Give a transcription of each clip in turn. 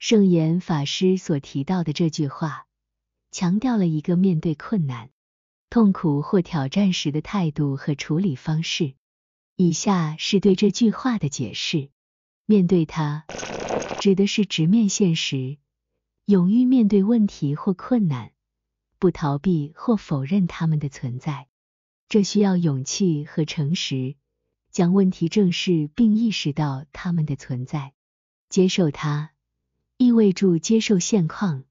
圣严法师所提到的这句话，强调了一个面对困难、痛苦或挑战时的态度和处理方式。以下是对这句话的解释：面对它，指的是直面现实，勇于面对问题或困难，不逃避或否认他们的存在。这需要勇气和诚实，将问题正视并意识到他们的存在，接受它。意味住接受现况，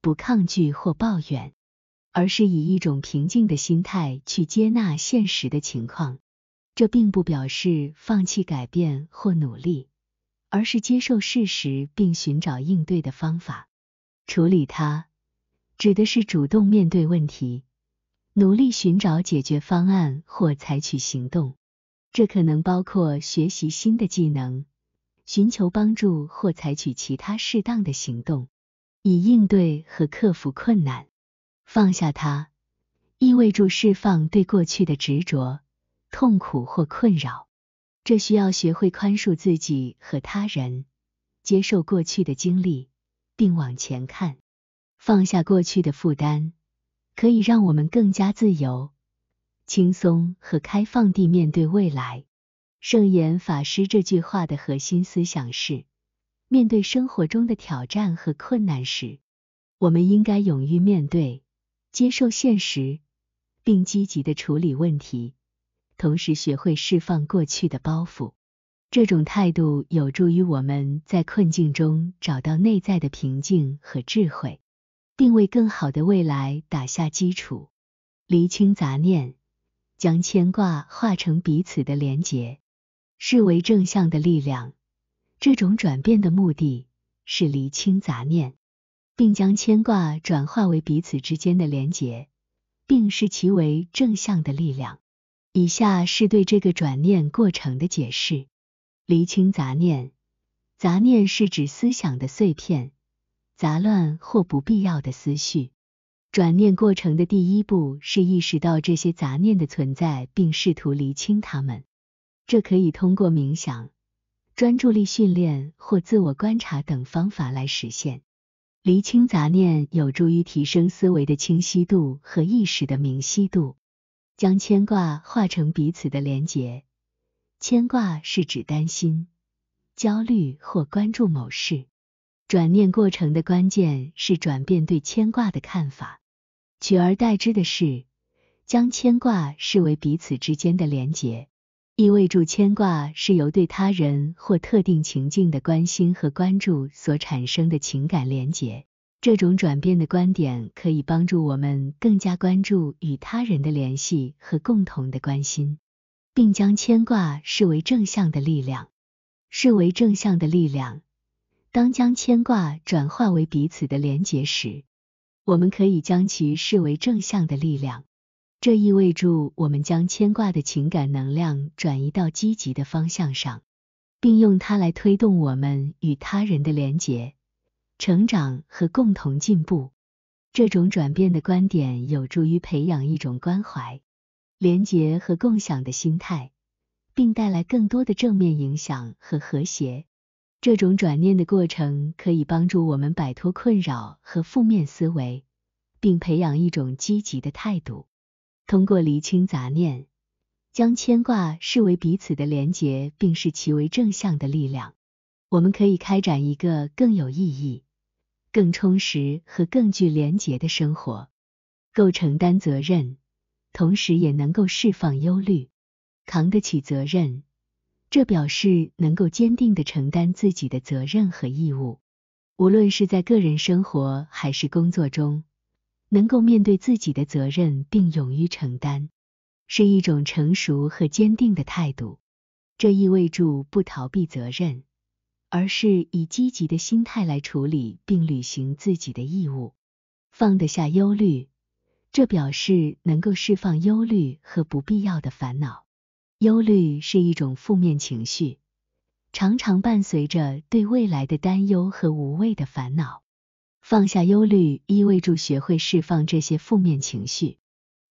不抗拒或抱怨，而是以一种平静的心态去接纳现实的情况。这并不表示放弃改变或努力，而是接受事实并寻找应对的方法。处理它指的是主动面对问题，努力寻找解决方案或采取行动。这可能包括学习新的技能。寻求帮助或采取其他适当的行动，以应对和克服困难。放下它，意味着释放对过去的执着、痛苦或困扰。这需要学会宽恕自己和他人，接受过去的经历，并往前看。放下过去的负担，可以让我们更加自由、轻松和开放地面对未来。圣严法师这句话的核心思想是：面对生活中的挑战和困难时，我们应该勇于面对、接受现实，并积极的处理问题，同时学会释放过去的包袱。这种态度有助于我们在困境中找到内在的平静和智慧，并为更好的未来打下基础。厘清杂念，将牵挂化成彼此的连结。视为正向的力量。这种转变的目的是厘清杂念，并将牵挂转化为彼此之间的连结，并视其为正向的力量。以下是对这个转念过程的解释：厘清杂念。杂念是指思想的碎片、杂乱或不必要的思绪。转念过程的第一步是意识到这些杂念的存在，并试图厘清它们。这可以通过冥想、专注力训练或自我观察等方法来实现。厘清杂念有助于提升思维的清晰度和意识的明晰度。将牵挂化成彼此的连结。牵挂是指担心、焦虑或关注某事。转念过程的关键是转变对牵挂的看法，取而代之的是将牵挂视为彼此之间的连结。意味着牵挂是由对他人或特定情境的关心和关注所产生的情感联结。这种转变的观点可以帮助我们更加关注与他人的联系和共同的关心，并将牵挂视为正向的力量。视为正向的力量，当将牵挂转化为彼此的联结时，我们可以将其视为正向的力量。这意味着我们将牵挂的情感能量转移到积极的方向上，并用它来推动我们与他人的连结、成长和共同进步。这种转变的观点有助于培养一种关怀、连结和共享的心态，并带来更多的正面影响和和谐。这种转念的过程可以帮助我们摆脱困扰和负面思维，并培养一种积极的态度。通过厘清杂念，将牵挂视为彼此的连结，并视其为正向的力量，我们可以开展一个更有意义、更充实和更具连结的生活。够承担责任，同时也能够释放忧虑，扛得起责任，这表示能够坚定的承担自己的责任和义务，无论是在个人生活还是工作中。能够面对自己的责任并勇于承担，是一种成熟和坚定的态度。这意味着不逃避责任，而是以积极的心态来处理并履行自己的义务。放得下忧虑，这表示能够释放忧虑和不必要的烦恼。忧虑是一种负面情绪，常常伴随着对未来的担忧和无谓的烦恼。放下忧虑意味着学会释放这些负面情绪，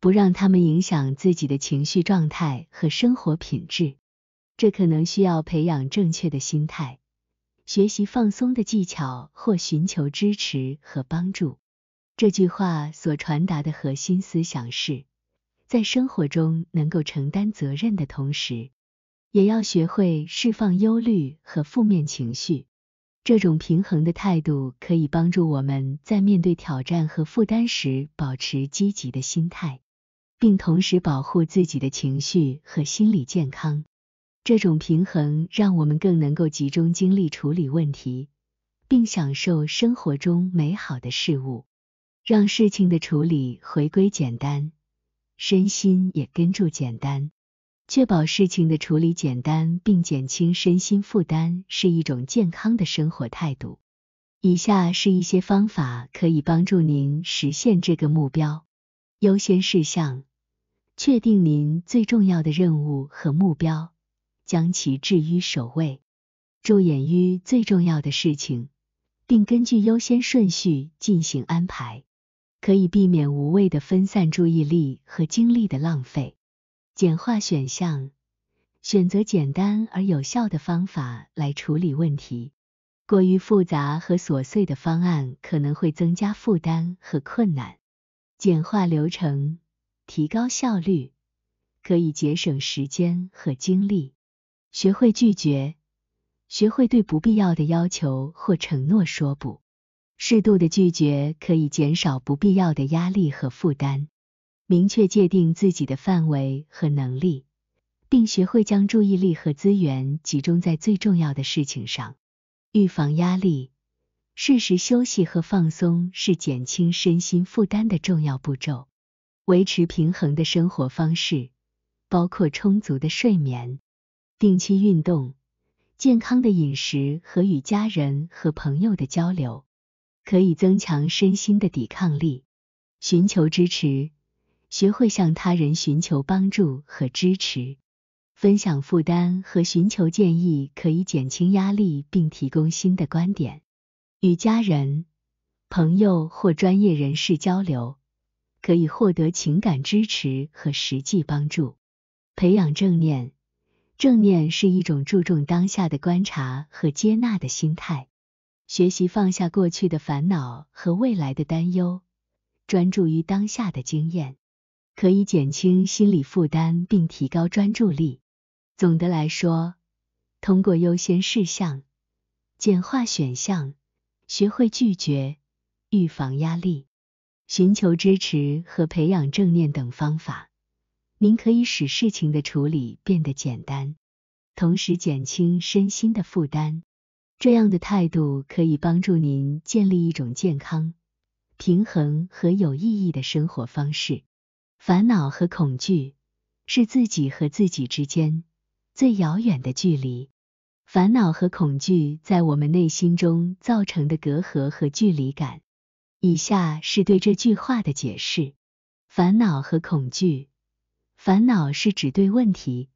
不让它们影响自己的情绪状态和生活品质。这可能需要培养正确的心态，学习放松的技巧，或寻求支持和帮助。这句话所传达的核心思想是，在生活中能够承担责任的同时，也要学会释放忧虑和负面情绪。这种平衡的态度可以帮助我们在面对挑战和负担时保持积极的心态，并同时保护自己的情绪和心理健康。这种平衡让我们更能够集中精力处理问题，并享受生活中美好的事物，让事情的处理回归简单，身心也跟住简单。确保事情的处理简单，并减轻身心负担，是一种健康的生活态度。以下是一些方法可以帮助您实现这个目标：优先事项，确定您最重要的任务和目标，将其置于首位，着眼于最重要的事情，并根据优先顺序进行安排，可以避免无谓的分散注意力和精力的浪费。简化选项，选择简单而有效的方法来处理问题。过于复杂和琐碎的方案可能会增加负担和困难。简化流程，提高效率，可以节省时间和精力。学会拒绝，学会对不必要的要求或承诺说不。适度的拒绝可以减少不必要的压力和负担。明确界定自己的范围和能力，并学会将注意力和资源集中在最重要的事情上，预防压力。适时休息和放松是减轻身心负担的重要步骤。维持平衡的生活方式，包括充足的睡眠、定期运动、健康的饮食和与家人和朋友的交流，可以增强身心的抵抗力。寻求支持。学会向他人寻求帮助和支持，分享负担和寻求建议可以减轻压力，并提供新的观点。与家人、朋友或专业人士交流，可以获得情感支持和实际帮助。培养正念，正念是一种注重当下的观察和接纳的心态。学习放下过去的烦恼和未来的担忧，专注于当下的经验。可以减轻心理负担并提高专注力。总的来说，通过优先事项、简化选项、学会拒绝、预防压力、寻求支持和培养正念等方法，您可以使事情的处理变得简单，同时减轻身心的负担。这样的态度可以帮助您建立一种健康、平衡和有意义的生活方式。烦恼和恐惧是自己和自己之间最遥远的距离。烦恼和恐惧在我们内心中造成的隔阂和距离感。以下是对这句话的解释：烦恼和恐惧。烦恼是指对问题、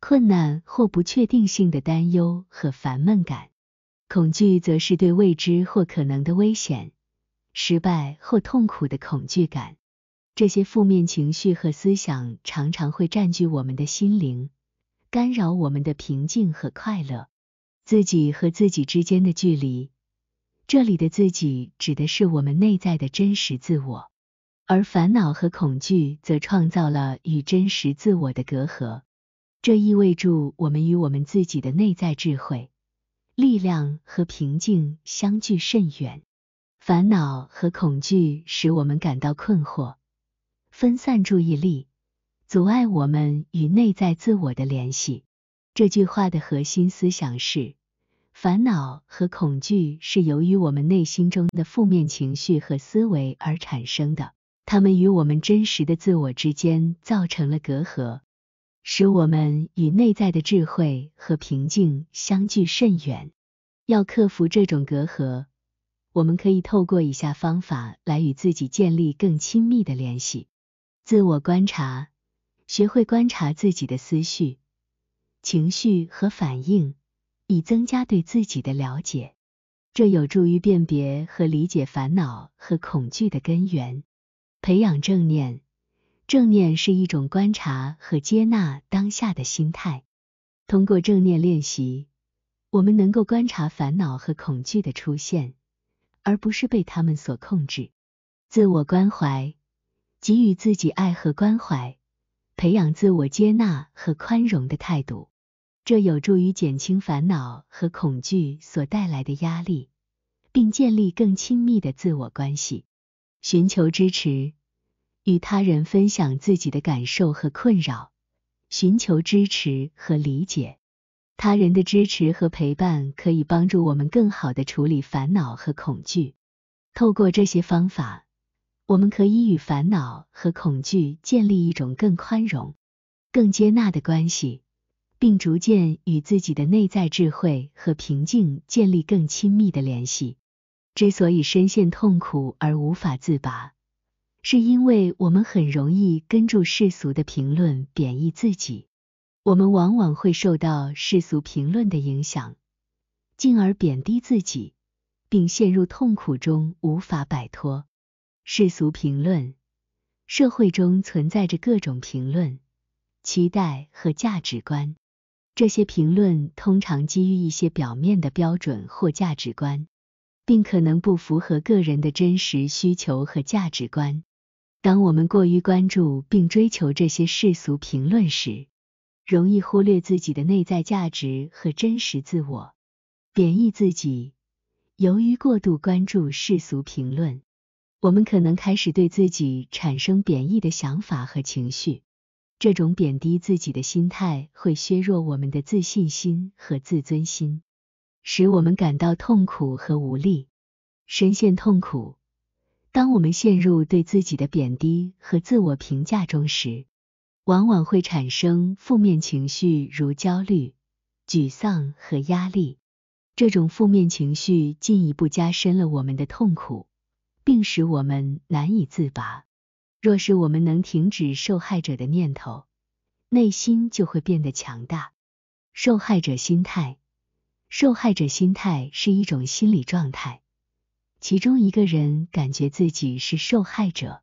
困难或不确定性的担忧和烦闷感；恐惧则是对未知或可能的危险、失败或痛苦的恐惧感。这些负面情绪和思想常常会占据我们的心灵，干扰我们的平静和快乐。自己和自己之间的距离，这里的“自己”指的是我们内在的真实自我，而烦恼和恐惧则创造了与真实自我的隔阂。这意味着我们与我们自己的内在智慧、力量和平静相距甚远。烦恼和恐惧使我们感到困惑。分散注意力，阻碍我们与内在自我的联系。这句话的核心思想是，烦恼和恐惧是由于我们内心中的负面情绪和思维而产生的，它们与我们真实的自我之间造成了隔阂，使我们与内在的智慧和平静相距甚远。要克服这种隔阂，我们可以透过以下方法来与自己建立更亲密的联系。自我观察，学会观察自己的思绪、情绪和反应，以增加对自己的了解。这有助于辨别和理解烦恼和恐惧的根源。培养正念，正念是一种观察和接纳当下的心态。通过正念练习，我们能够观察烦恼和恐惧的出现，而不是被他们所控制。自我关怀。给予自己爱和关怀，培养自我接纳和宽容的态度，这有助于减轻烦恼和恐惧所带来的压力，并建立更亲密的自我关系。寻求支持，与他人分享自己的感受和困扰，寻求支持和理解。他人的支持和陪伴可以帮助我们更好的处理烦恼和恐惧。透过这些方法。我们可以与烦恼和恐惧建立一种更宽容、更接纳的关系，并逐渐与自己的内在智慧和平静建立更亲密的联系。之所以深陷痛苦而无法自拔，是因为我们很容易跟住世俗的评论贬义自己。我们往往会受到世俗评论的影响，进而贬低自己，并陷入痛苦中无法摆脱。世俗评论，社会中存在着各种评论、期待和价值观。这些评论通常基于一些表面的标准或价值观，并可能不符合个人的真实需求和价值观。当我们过于关注并追求这些世俗评论时，容易忽略自己的内在价值和真实自我，贬义自己。由于过度关注世俗评论，我们可能开始对自己产生贬义的想法和情绪，这种贬低自己的心态会削弱我们的自信心和自尊心，使我们感到痛苦和无力，深陷痛苦。当我们陷入对自己的贬低和自我评价中时，往往会产生负面情绪，如焦虑、沮丧和压力。这种负面情绪进一步加深了我们的痛苦。并使我们难以自拔。若是我们能停止受害者的念头，内心就会变得强大。受害者心态，受害者心态是一种心理状态，其中一个人感觉自己是受害者，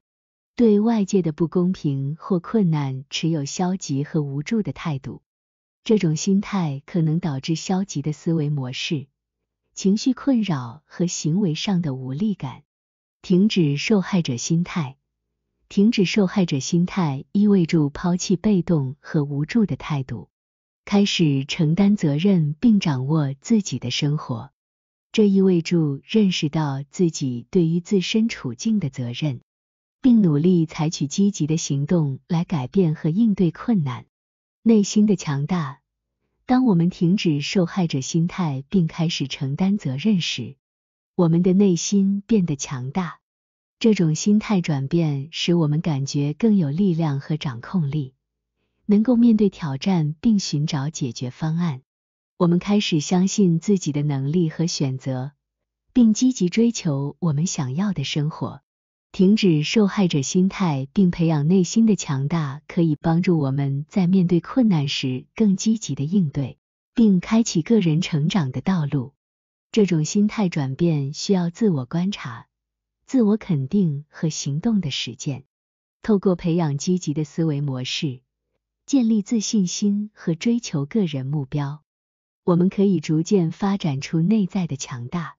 对外界的不公平或困难持有消极和无助的态度。这种心态可能导致消极的思维模式、情绪困扰和行为上的无力感。停止受害者心态，停止受害者心态意味着抛弃被动和无助的态度，开始承担责任并掌握自己的生活。这意味着认识到自己对于自身处境的责任，并努力采取积极的行动来改变和应对困难。内心的强大，当我们停止受害者心态并开始承担责任时。我们的内心变得强大，这种心态转变使我们感觉更有力量和掌控力，能够面对挑战并寻找解决方案。我们开始相信自己的能力和选择，并积极追求我们想要的生活。停止受害者心态并培养内心的强大，可以帮助我们在面对困难时更积极的应对，并开启个人成长的道路。这种心态转变需要自我观察、自我肯定和行动的实践。透过培养积极的思维模式，建立自信心和追求个人目标，我们可以逐渐发展出内在的强大。